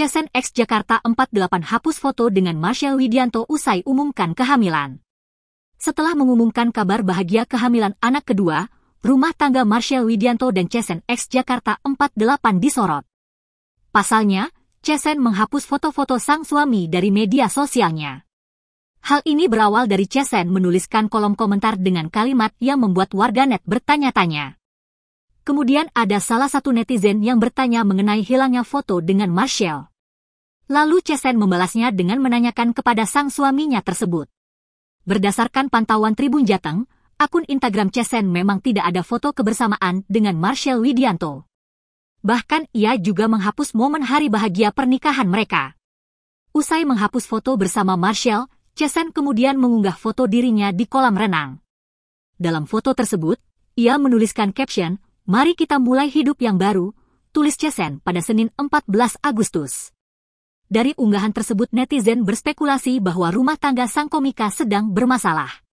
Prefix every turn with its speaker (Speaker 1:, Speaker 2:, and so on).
Speaker 1: Cesen X Jakarta 48 hapus foto dengan Marshall Widianto usai umumkan kehamilan. Setelah mengumumkan kabar bahagia kehamilan anak kedua, rumah tangga Marshall Widianto dan Cesen X Jakarta 48 disorot. Pasalnya, Cesen menghapus foto-foto sang suami dari media sosialnya. Hal ini berawal dari Cesen menuliskan kolom komentar dengan kalimat yang membuat warganet bertanya-tanya. Kemudian ada salah satu netizen yang bertanya mengenai hilangnya foto dengan Marshall. Lalu Cesen membalasnya dengan menanyakan kepada sang suaminya tersebut. Berdasarkan pantauan Tribun Jateng, akun Instagram Cesen memang tidak ada foto kebersamaan dengan Marshall Widianto. Bahkan ia juga menghapus momen hari bahagia pernikahan mereka. Usai menghapus foto bersama Marshall, Cesen kemudian mengunggah foto dirinya di kolam renang. Dalam foto tersebut, ia menuliskan caption, Mari kita mulai hidup yang baru, tulis Cesen pada Senin 14 Agustus. Dari unggahan tersebut netizen berspekulasi bahwa rumah tangga sang komika sedang
Speaker 2: bermasalah.